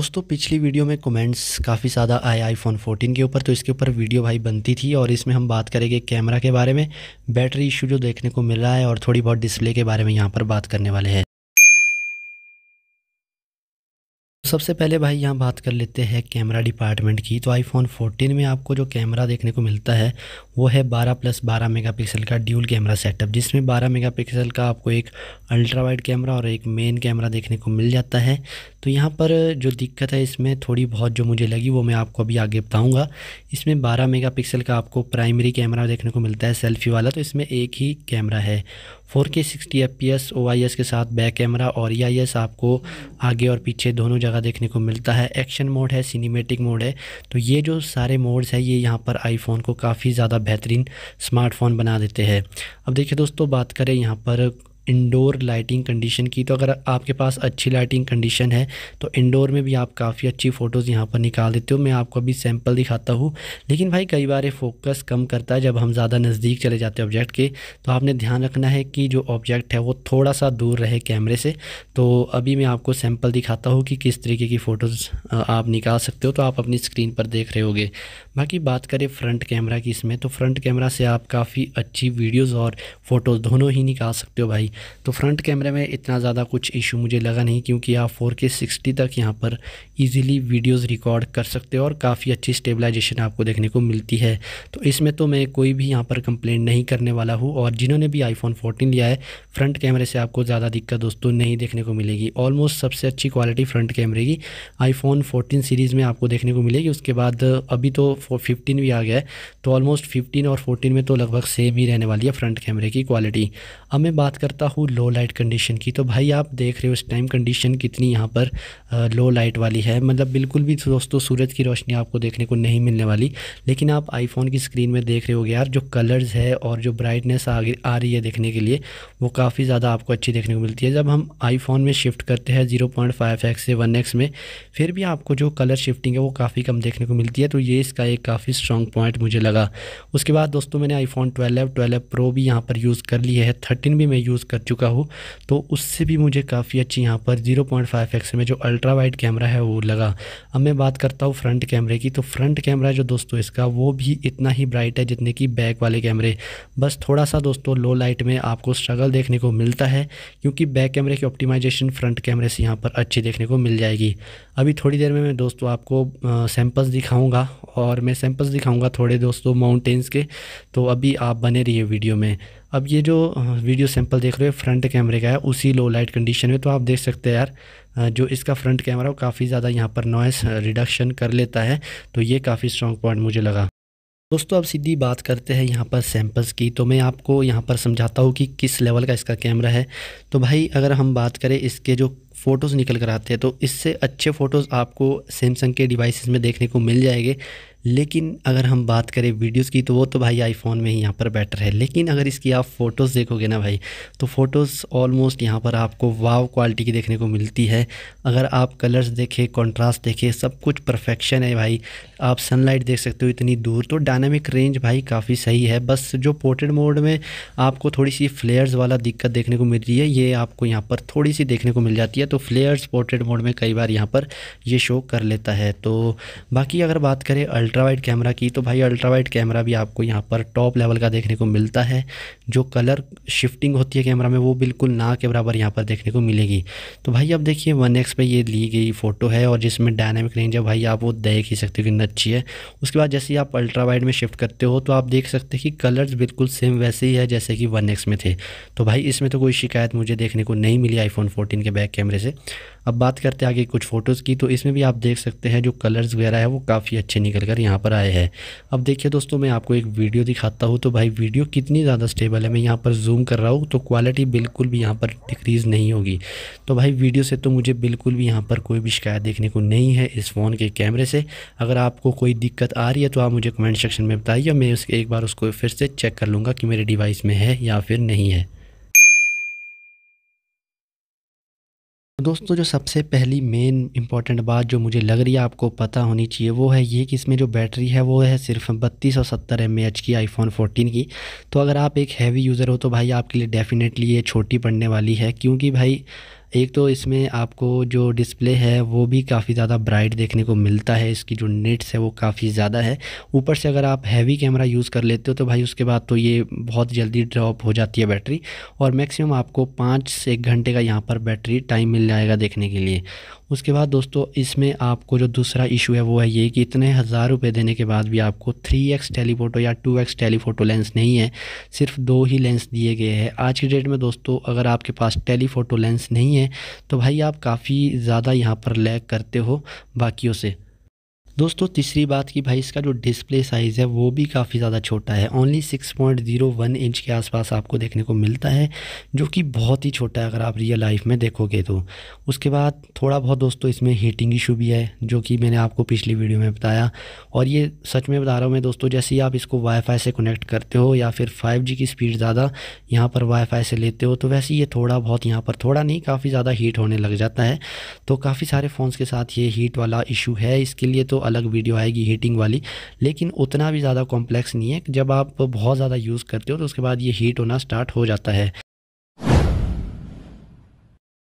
दोस्तों पिछली वीडियो में कमेंट्स काफ़ी ज़्यादा आए आईफोन 14 के ऊपर तो इसके ऊपर वीडियो भाई बनती थी और इसमें हम बात करेंगे कैमरा के बारे में बैटरी इशू जो देखने को मिल रहा है और थोड़ी बहुत डिस्प्ले के बारे में यहाँ पर बात करने वाले हैं सबसे पहले भाई यहाँ बात कर लेते हैं कैमरा डिपार्टमेंट की तो आईफोन 14 में आपको जो कैमरा देखने को मिलता है वो है 12 प्लस 12 मेगापिक्सल का ड्यूल कैमरा सेटअप जिसमें 12 मेगापिक्सल का आपको एक अल्ट्रा वाइड कैमरा और एक मेन कैमरा देखने को मिल जाता है तो यहाँ पर जो दिक्कत है इसमें थोड़ी बहुत जो मुझे लगी वो मैं आपको अभी आगे बताऊँगा इसमें बारह मेगा का आपको प्राइमरी कैमरा देखने को मिलता है सेल्फी वाला तो इसमें एक ही कैमरा है four K sixty F P S O I S के साथ बैक कैमरा और ई आई एस आपको आगे और पीछे दोनों जगह देखने को मिलता है एक्शन मोड है सिनेमेटिक मोड है तो ये जो सारे मोड्स हैं ये यहाँ पर आईफोन को काफ़ी ज़्यादा बेहतरीन स्मार्टफोन बना देते हैं अब देखिए दोस्तों बात करें यहाँ पर इंडोर लाइटिंग कंडीशन की तो अगर आपके पास अच्छी लाइटिंग कंडीशन है तो इंडोर में भी आप काफ़ी अच्छी फ़ोटोज़ यहाँ पर निकाल देते हो मैं आपको अभी सैम्पल दिखाता हूँ लेकिन भाई कई बार ये फोकस कम करता है जब हम ज़्यादा नज़दीक चले जाते हैं ऑब्जेक्ट के तो आपने ध्यान रखना है कि जो ऑब्जेक्ट है वो थोड़ा सा दूर रहे कैमरे से तो अभी मैं आपको सैम्पल दिखाता हूँ कि किस तरीके की फ़ोटोज़ आप निकाल सकते हो तो आप अपनी स्क्रीन पर देख रहे होगे बाकी बात करें फ्रंट कैमरा की इसमें तो फ्रंट कैमरा से आप काफ़ी अच्छी वीडियोज़ और फ़ोटोज़ दोनों ही निकाल सकते हो भाई थी तो फ्रंट कैमरे में इतना ज़्यादा कुछ इशू मुझे लगा नहीं क्योंकि आप फोर के सिक्सटी तक यहाँ पर ईजिली वीडियोज़ रिकॉर्ड कर सकते हो और काफ़ी अच्छी स्टेबलाइजेशन आपको देखने को मिलती है तो इसमें तो मैं कोई भी यहाँ पर कंप्लेंट नहीं करने वाला हूँ और जिन्होंने भी आईफोन फोर्टीन लिया है फ्रंट कैमरे से आपको ज़्यादा दिक्कत दोस्तों नहीं देखने को मिलेगी ऑलमोस्ट सबसे अच्छी क्वालिटी फ्रंट कैमरे की आईफोन फोर्टीन सीरीज़ में आपको देखने को मिलेगी उसके बाद अभी तो फिफ्टीन भी आ गया है तो ऑलमोस्ट फिफ्टीन और फोर्टीन में तो लगभग सेम ही रहने वाली है फ्रंट कैमरे की क्वालिटी अब मैं बात करता करता हूँ लो लाइट कंडीशन की तो भाई आप देख रहे हो इस टाइम कंडीशन कितनी यहाँ पर लो लाइट वाली है मतलब बिल्कुल भी दोस्तों सूरज की रोशनी आपको देखने को नहीं मिलने वाली लेकिन आप आईफोन की स्क्रीन में देख रहे हो यार जो कलर्स है और जो ब्राइटनेस आ, आ रही है देखने के लिए वो काफ़ी ज़्यादा आपको अच्छी देखने को मिलती है जब हम आईफोन में शिफ्ट करते हैं ज़ीरो पॉइंट फाइव एक्स से वन एक्स में फिर भी आपको जो कलर शिफ्टिंग है वो काफ़ी कम देखने को मिलती है तो ये इसका एक काफ़ी स्ट्रॉन्ग पॉइंट मुझे लगा उसके बाद दोस्तों मैंने आईफोन ट्वेल्व ट्वेल्व प्रो भी यहाँ पर यूज़ कर लिया है थर्टीन भी मैं यूज़ कर चुका हूँ तो उससे भी मुझे काफ़ी अच्छी यहाँ पर जीरो पॉइंट फाइव एक्स में जो अल्ट्रा वाइड कैमरा है वो लगा अब मैं बात करता हूँ फ्रंट कैमरे की तो फ्रंट कैमरा जो दोस्तों इसका वो भी इतना ही ब्राइट है जितने कि बैक वाले कैमरे बस थोड़ा सा दोस्तों लो लाइट में आपको स्ट्रगल देखने को मिलता है क्योंकि बैक कैमरे की ऑप्टिमाइजेशन फ्रंट कैमरे से यहाँ पर अच्छी देखने को मिल जाएगी अभी थोड़ी देर में मैं दोस्तों आपको सैम्पल्स दिखाऊँगा और मैं सैम्पल्स दिखाऊँगा थोड़े दोस्तों माउंटेन्स के तो अभी आप बने रहिए वीडियो में अब ये जो वीडियो सैंपल देख रहे हो फ्रंट कैमरे का है उसी लो लाइट कंडीशन में तो आप देख सकते हैं यार जो इसका फ्रंट कैमरा वो काफ़ी ज़्यादा यहाँ पर नॉइस रिडक्शन कर लेता है तो ये काफ़ी स्ट्रॉन्ग पॉइंट मुझे लगा दोस्तों अब सीधी बात करते हैं यहाँ पर सैम्पल्स की तो मैं आपको यहाँ पर समझाता हूँ कि किस लेवल का इसका कैमरा है तो भाई अगर हम बात करें इसके जो फ़ोटोज़ निकल कर आते हैं तो इससे अच्छे फ़ोटोज़ आपको सैमसंग के डिवाइसेस में देखने को मिल जाएंगे लेकिन अगर हम बात करें वीडियोस की तो वो तो भाई आईफोन में ही यहाँ पर बेटर है लेकिन अगर इसकी आप फ़ोटोज़ देखोगे ना भाई तो फ़ोटोज़ ऑलमोस्ट यहाँ पर आपको वाव क्वालिटी की देखने को मिलती है अगर आप कलर्स देखें कंट्रास्ट देखें सब कुछ परफेक्शन है भाई आप सनलाइट देख सकते हो इतनी दूर तो डायनामिक रेंज भाई काफ़ी सही है बस जो पोर्ट्रेट मोड में आपको थोड़ी सी फ्लेयर्स वाला दिक्कत देखने को मिल रही है ये आपको यहाँ पर थोड़ी सी देखने को मिल जाती है तो फ्लेयर्स पोर्ट्रेट मोड में कई बार यहाँ पर ये शो कर लेता है तो बाकी अगर बात करें अल्ट्रा वाइड कैमरा की तो भाई अल्ट्रा वाइड कैमरा भी आपको यहाँ पर टॉप लेवल का देखने को मिलता है जो कलर शिफ्टिंग होती है कैमरा में वो बिल्कुल ना के बराबर यहाँ पर देखने को मिलेगी तो भाई अब देखिए वन एक्स पर ये ली गई फ़ोटो है और जिसमें डायनेमिक रेंज है भाई आप वो देख ही सकते हो कितनी अच्छी है उसके बाद जैसे ही आप अल्ट्रा वाइड में शिफ्ट करते हो तो आप देख सकते हैं कि कलर्स बिल्कुल सेम वैसे ही है जैसे कि वन एक्स में थे तो भाई इसमें तो कोई शिकायत मुझे देखने को नहीं मिली आईफोन फोर्टीन के बैक कैमरे कैमरे से अब बात करते हैं आगे कुछ फ़ोटोज़ की तो इसमें भी आप देख सकते हैं जो कलर्स वगैरह है वो काफ़ी अच्छे निकल कर यहाँ पर आए हैं अब देखिए दोस्तों मैं आपको एक वीडियो दिखाता हूँ तो भाई वीडियो कितनी ज़्यादा स्टेबल है मैं यहाँ पर जूम कर रहा हूँ तो क्वालिटी बिल्कुल भी यहाँ पर डिक्रीज़ नहीं होगी तो भाई वीडियो से तो मुझे बिल्कुल भी यहाँ पर कोई भी शिकायत देखने को नहीं है इस फ़ोन के कैमरे से अगर आपको कोई दिक्कत आ रही है तो आप मुझे कमेंट सेक्शन में बताइए मैं एक बार उसको फिर से चेक कर लूँगा कि मेरे डिवाइस में है या फिर नहीं है दोस्तों जो सबसे पहली मेन इंपॉर्टेंट बात जो मुझे लग रही है आपको पता होनी चाहिए वो है ये कि इसमें जो बैटरी है वो है सिर्फ बत्तीस सौ सत्तर एम एच की आईफोन 14 की तो अगर आप एक हैवी यूज़र हो तो भाई आपके लिए डेफिनेटली ये छोटी पड़ने वाली है क्योंकि भाई एक तो इसमें आपको जो डिस्प्ले है वो भी काफ़ी ज़्यादा ब्राइट देखने को मिलता है इसकी जो नेट्स है वो काफ़ी ज़्यादा है ऊपर से अगर आप हैवी कैमरा यूज़ कर लेते हो तो भाई उसके बाद तो ये बहुत जल्दी ड्रॉप हो जाती है बैटरी और मैक्सिमम आपको पाँच से एक घंटे का यहाँ पर बैटरी टाइम मिल जाएगा देखने के लिए उसके बाद दोस्तों इसमें आपको जो दूसरा इशू है वो है ये कि इतने हज़ार रुपये देने के बाद भी आपको थ्री एक्स टेलीफोटो या टू एक्स टेलीफोटो लेंस नहीं है सिर्फ दो ही लेंस दिए गए हैं आज की डेट में दोस्तों अगर आपके पास टेलीफोटो लेंस नहीं है हैं तो भाई आप काफ़ी ज़्यादा यहाँ पर लैग करते हो बाकियों से दोस्तों तीसरी बात की भाई इसका जो डिस्प्ले साइज़ है वो भी काफ़ी ज़्यादा छोटा है only six point zero one inch के आसपास आपको देखने को मिलता है जो कि बहुत ही छोटा है अगर आप रियल लाइफ में देखोगे तो उसके बाद थोड़ा बहुत दोस्तों इसमें हीटिंग इशू भी है जो कि मैंने आपको पिछली वीडियो में बताया और ये सच में बता रहा हूँ मैं दोस्तों जैसे ही आप इसको वाईफाई से कनेक्ट करते हो या फिर फाइव की स्पीड ज़्यादा यहाँ पर वाईफाई से लेते हो तो वैसे ये थोड़ा बहुत यहाँ पर थोड़ा नहीं काफ़ी ज़्यादा हीट होने लग जाता है तो काफ़ी सारे फ़ोन्स के साथ ये हीट वाला इशू है इसके लिए तो अलग वीडियो आएगी हीटिंग वाली लेकिन उतना भी ज़्यादा कॉम्प्लेक्स नहीं है जब आप बहुत ज़्यादा यूज़ करते हो तो उसके बाद ये हीट होना स्टार्ट हो जाता है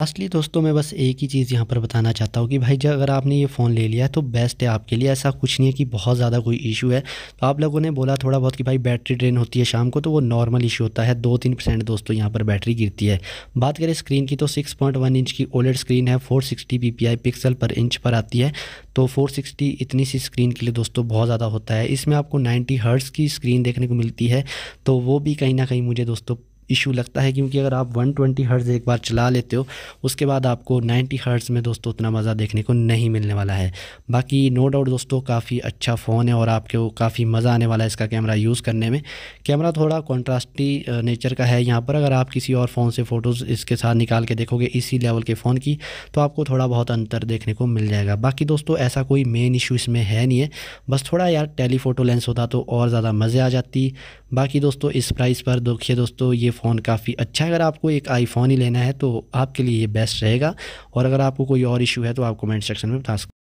लास्टली दोस्तों मैं बस एक ही चीज़ यहाँ पर बताना चाहता हूँ कि भाई जब अगर आपने ये फ़ोन ले लिया है तो बेस्ट है आपके लिए ऐसा कुछ नहीं है कि बहुत ज़्यादा कोई इशू है तो आप लोगों ने बोला थोड़ा बहुत कि भाई बैटरी ड्रेन होती है शाम को तो वो नॉर्मल इशू होता है दो तीन परसेंट दोस्तों यहाँ पर बैटरी गिरती है बात करें स्क्रीन की तो सिक्स इंच की ओलेड स्क्रीन है four sixty pixel per inch पर आती है तो 460 इतनी सी स्क्रीन के लिए दोस्तों बहुत ज़्यादा होता है इसमें आपको 90 हर्ट्ज़ की स्क्रीन देखने को मिलती है तो वो भी कहीं ना कहीं मुझे दोस्तों इशू लगता है क्योंकि अगर आप 120 ट्वेंटी हर्ज एक बार चला लेते हो उसके बाद आपको 90 हर्ज में दोस्तों उतना मज़ा देखने को नहीं मिलने वाला है बाकी नो डाउट दोस्तों काफ़ी अच्छा फ़ोन है और आपको काफ़ी मज़ा आने वाला है इसका कैमरा यूज़ करने में कैमरा थोड़ा कॉन्ट्रास्टी नेचर का है यहाँ पर अगर आप किसी और फ़ोन से फ़ोटोज़ इसके साथ निकाल के देखोगे इसी लेवल के फ़ोन की तो आपको थोड़ा बहुत अंतर देखने को मिल जाएगा बाकी दोस्तों ऐसा कोई मेन इशू इसमें है नहीं है बस थोड़ा यार टेलीफोटो लेंस होता तो और ज़्यादा मज़े आ जाती बाकी दोस्तों इस प्राइस पर देखिए दोस्तों ये फ़ोन काफ़ी अच्छा है अगर आपको एक आईफोन ही लेना है तो आपके लिए ये बेस्ट रहेगा और अगर आपको कोई और इशू है तो आप कमेंट सेक्शन में बता सकते